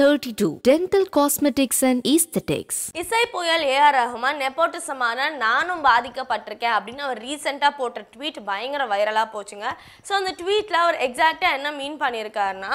thirty two dental cosmetics and aesthetics இசை புயல் A R Rahman நெப்போட்டிசமான நானும் பாதிக்கப்பட்டிருக்கேன் அப்படின்னு அவர் ரீசெண்டாக போட்ட ட்வீட் பயங்கர வைரலாக போச்சுங்க ஸோ அந்த ட்வீட்டில் அவர் எக்ஸாக்டாக என்ன மீன் பண்ணியிருக்காருன்னா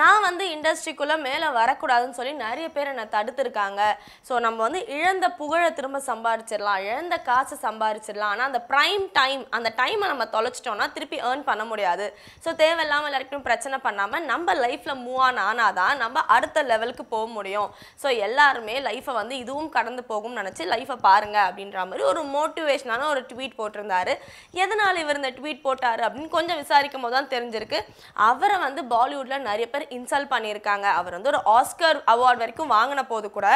நான் வந்து இண்டஸ்ட்ரிக்குள்ளே மேலே வரக்கூடாதுன்னு சொல்லி நிறைய பேர் என்னை தடுத்துருக்காங்க ஸோ நம்ம வந்து இழந்த புகழை திரும்ப சம்பாரிச்சிடலாம் இழந்த காசை சம்பாரிச்சிடலாம் ஆனால் அந்த ப்ரைம் டைம் அந்த டைமை நம்ம தொலைச்சிட்டோம்னா திருப்பி ஏர்ன் பண்ண முடியாது ஸோ தேவையில்லாமல் எல்லாருக்கும் பிரச்சனை பண்ணாமல் நம்ம லைஃப்பில் மூவ் ஆன் ஆனால் தான் நம்ம அடுத்த லெவலுக்கு போக முடியும் ஸோ எல்லாருமே லைஃப்பை வந்து இதுவும் கடந்து போகும்னு நினச்சி லைஃப்பை பாருங்கள் அப்படின்ற மாதிரி ஒரு மோட்டிவேஷனான ஒரு ட்வீட் போட்டிருந்தாரு எதனால் இவர் இந்த ட்வீட் போட்டார் அப்படின்னு கொஞ்சம் விசாரிக்கும் போது தான் தெரிஞ்சிருக்கு அவரை வந்து பாலிவுட்டில் நிறைய பேர் இன்சல்ட் பண்ணியிருக்காங்க அவர் வந்து ஒரு ஆஸ்கர் அவார்ட் வரைக்கும் வாங்கின போது கூட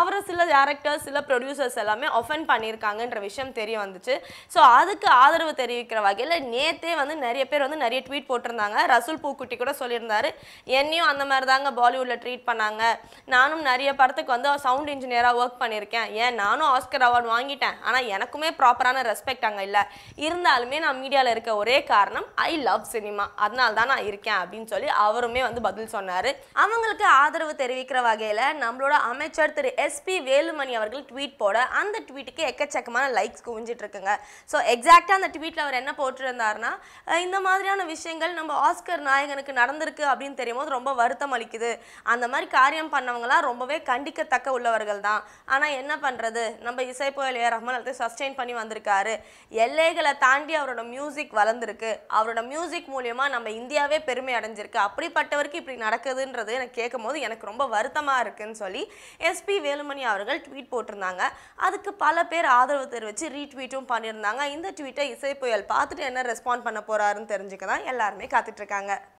அவரை சில டேரக்டர்ஸ் சில ப்ரொடியூசர்ஸ் எல்லாமே ஒஃபெண்ட் பண்ணியிருக்காங்கன்ற விஷயம் தெரிய வந்துச்சு ஸோ அதுக்கு ஆதரவு தெரிவிக்கிற வகையில் நேத்தே வந்து நிறைய பேர் வந்து நிறைய ட்வீட் போட்டிருந்தாங்க ரசூல் பூக்குட்டி கூட சொல்லியிருந்தாரு என்னையும் அந்த மாதிரி தாங்க பாலிவுட்டில் ட்ரீட் பண்ணாங்க நானும் நிறைய படத்துக்கு வந்து சவுண்ட் இன்ஜினியராக ஒர்க் பண்ணியிருக்கேன் ஏன் நானும் ஆஸ்கர் அவார்டு வாங்கிட்டேன் ஆனால் எனக்குமே ப்ராப்பரான ரெஸ்பெக்ட் அங்கே இல்லை இருந்தாலுமே நான் மீடியாவில் இருக்க ஒரே காரணம் ஐ லவ் சினிமா அதனால தான் நான் இருக்கேன் அப்படின்னு சொல்லி அவருமே வந்து பதில் சொன்னார் அவங்களுக்கு ஆதரவு தெரிவிக்கிற வகையில் நம்மளோட அமைச்சர் திரு எஸ்பி வேலுமணி அவர்கள் ட்வீட் போட அந்த ட்வீட்டுக்கு எக்கச்சக்கமான லைக்ஸ் குவிஞ்சிட்டு இருக்குங்க ஸோ எக்ஸாக்டாக அந்த ட்வீட்டில் அவர் என்ன போட்டிருந்தாருன்னா இந்த மாதிரியான விஷயங்கள் நம்ம ஆஸ்கர் நாயகனுக்கு நடந்திருக்கு அப்படின்னு தெரியும் போது ரொம்ப வருத்தம் அளிக்குது அந்த மாதிரி மாதிரி காரியம் பண்ணவங்களாம் ரொம்பவே கண்டிக்கத்தக்க உள்ளவர்கள் தான் ஆனால் என்ன பண்ணுறது நம்ம இசை புயல் ஏ ரஹ்மான் சஸ்டெயின் பண்ணி வந்திருக்காரு எல்லைகளை தாண்டி அவரோட மியூசிக் வளர்ந்துருக்கு அவரோட மியூசிக் மூலியமாக நம்ம இந்தியாவே பெருமை அடைஞ்சிருக்கு அப்படிப்பட்டவருக்கு இப்படி நடக்குதுன்றது எனக்கு கேட்கும் போது எனக்கு ரொம்ப வருத்தமாக இருக்குன்னு சொல்லி எஸ்பி வேலுமணி அவர்கள் ட்வீட் போட்டிருந்தாங்க அதுக்கு பல பேர் ஆதரவு தெரிவித்து ரீட்வீட்டும் பண்ணியிருந்தாங்க இந்த ட்வீட்டை இசை புயல் பார்த்துட்டு என்ன ரெஸ்பாண்ட் பண்ண போகிறாருன்னு தெரிஞ்சுக்க தான் எல்லாருமே காத்துட்ருக்காங்க